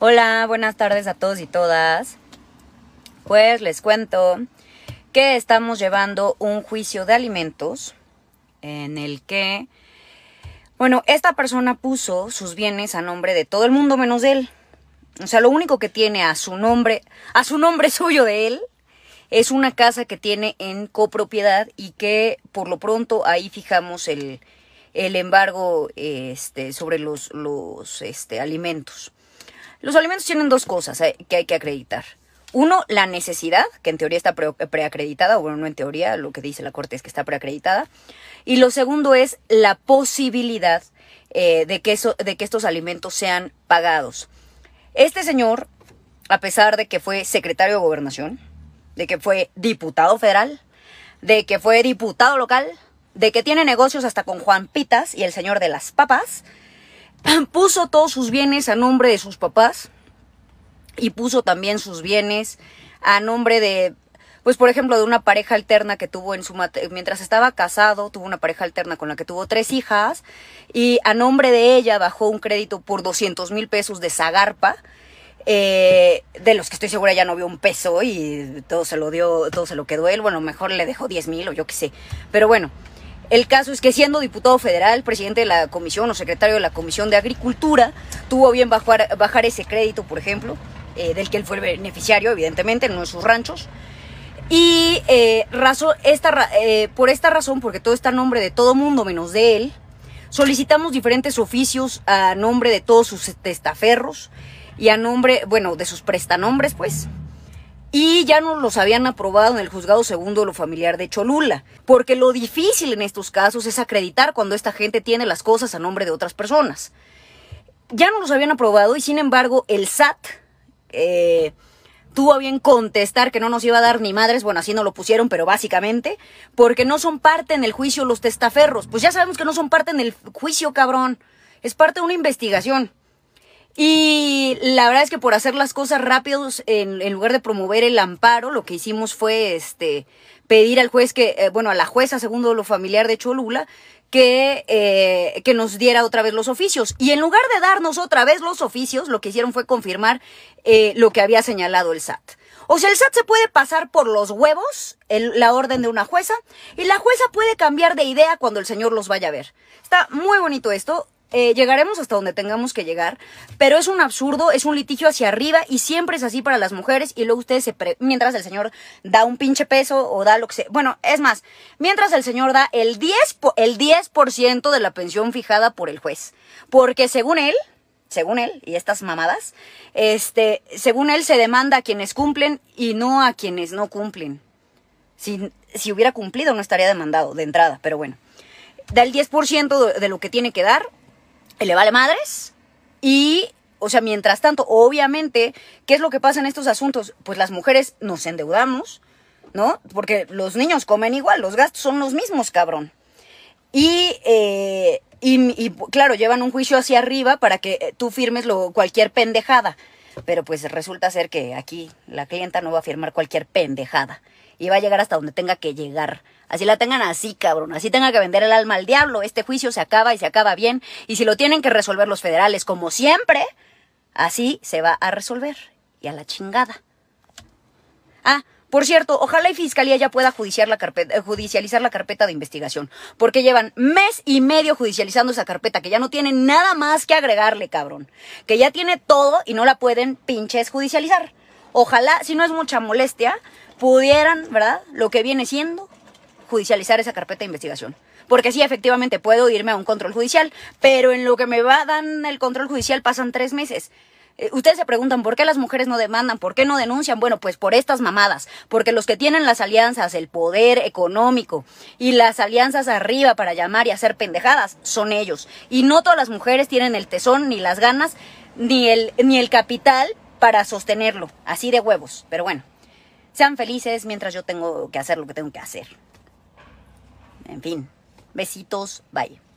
Hola, buenas tardes a todos y todas. Pues les cuento que estamos llevando un juicio de alimentos en el que, bueno, esta persona puso sus bienes a nombre de todo el mundo menos de él. O sea, lo único que tiene a su nombre, a su nombre suyo de él, es una casa que tiene en copropiedad y que por lo pronto ahí fijamos el, embargo este, sobre los, este, alimentos. Los alimentos tienen dos cosas eh, que hay que acreditar. Uno, la necesidad, que en teoría está preacreditada, o bueno, no en teoría, lo que dice la Corte es que está preacreditada. Y lo segundo es la posibilidad eh, de, que de que estos alimentos sean pagados. Este señor, a pesar de que fue secretario de gobernación, de que fue diputado federal, de que fue diputado local, de que tiene negocios hasta con Juan Pitas y el señor de las papas, puso todos sus bienes a nombre de sus papás y puso también sus bienes a nombre de pues por ejemplo de una pareja alterna que tuvo en su mientras estaba casado tuvo una pareja alterna con la que tuvo tres hijas y a nombre de ella bajó un crédito por 200 mil pesos de Zagarpa eh, de los que estoy segura ya no vio un peso y todo se lo dio todo se lo quedó él bueno mejor le dejó 10 mil o yo qué sé pero bueno el caso es que siendo diputado federal, presidente de la comisión o secretario de la comisión de Agricultura, tuvo bien bajar, ese crédito, por ejemplo, eh, del que él fue beneficiario, evidentemente, en uno de sus ranchos. Y eh, razón, esta, eh, por esta razón, porque todo está a nombre de todo mundo menos de él, solicitamos diferentes oficios a nombre de todos sus testaferros y a nombre, bueno, de sus prestanombres, pues y ya no los habían aprobado en el juzgado segundo lo familiar de Cholula, porque lo difícil en estos casos es acreditar cuando esta gente tiene las cosas a nombre de otras personas. Ya no los habían aprobado y sin embargo el SAT eh, tuvo bien contestar que no nos iba a dar ni madres, bueno, así no lo pusieron, pero básicamente, porque no son parte en el juicio los testaferros. Pues ya sabemos que no son parte en el juicio, cabrón. Es parte de una investigación. Y la verdad es que por hacer las cosas rápidos, en, lugar de promover el amparo, lo que hicimos fue este pedir al juez que, eh, bueno, a la jueza segundo lo familiar de Cholula, que, eh, que nos diera otra vez los oficios. Y en lugar de darnos otra vez los oficios, lo que hicieron fue confirmar eh, lo que había señalado el SAT. O sea, el SAT se puede pasar por los huevos la orden de una jueza y la jueza puede cambiar de idea cuando el señor los vaya a ver. Está muy bonito esto. Eh, llegaremos hasta donde tengamos que llegar, pero es un absurdo, es un litigio hacia arriba y siempre es así para las mujeres y luego ustedes mientras el señor da un pinche peso o da lo que sea, bueno, es más, mientras el señor da el 10 el 10% de la pensión fijada por el juez, porque según él, según él y estas mamadas, este, según él se demanda a quienes cumplen y no a quienes no cumplen. Si, si hubiera cumplido no estaría demandado de entrada, pero bueno. Da el 10% de lo que tiene que dar le vale madres y o sea, mientras tanto, obviamente, ¿qué es lo que pasa en estos asuntos? Pues las mujeres nos endeudamos, ¿no? Porque los niños comen igual, los gastos son los mismos, cabrón. Y, eh, claro, llevan un juicio hacia arriba para que eh, tú firmes lo, cualquier pendejada. Pero pues resulta ser que aquí la clienta no va a firmar cualquier pendejada y va a llegar hasta donde tenga que llegar. Así la tengan así, cabrón. Así tenga que vender el alma al diablo. Este juicio se acaba y se acaba bien. Y si lo tienen que resolver los federales, como siempre, así se va a resolver. Y a la chingada. Ah, por cierto, ojalá y Fiscalía ya pueda la carpeta, eh, judicializar la carpeta de investigación, porque llevan mes y medio judicializando esa carpeta, que ya no tienen nada más que agregarle, cabrón, que ya tiene todo y no la pueden pinches judicializar. Ojalá, si no es mucha molestia, pudieran, ¿verdad? Lo que viene siendo judicializar esa carpeta de investigación. Porque sí, efectivamente, puedo irme a un control judicial, pero en lo que me va, dan el control judicial pasan tres meses. Eh, ustedes se preguntan por qué las mujeres no demandan, por qué no denuncian. Bueno, pues por estas mamadas, porque los que tienen las alianzas, el poder económico y las alianzas arriba para llamar y hacer pendejadas son ellos. Y no todas las mujeres tienen el tesón, ni las ganas, ni el, ni el capital para sostenerlo, así de huevos. Pero bueno, sean felices mientras yo tengo que hacer lo que tengo que hacer. En fin, besitos, bye.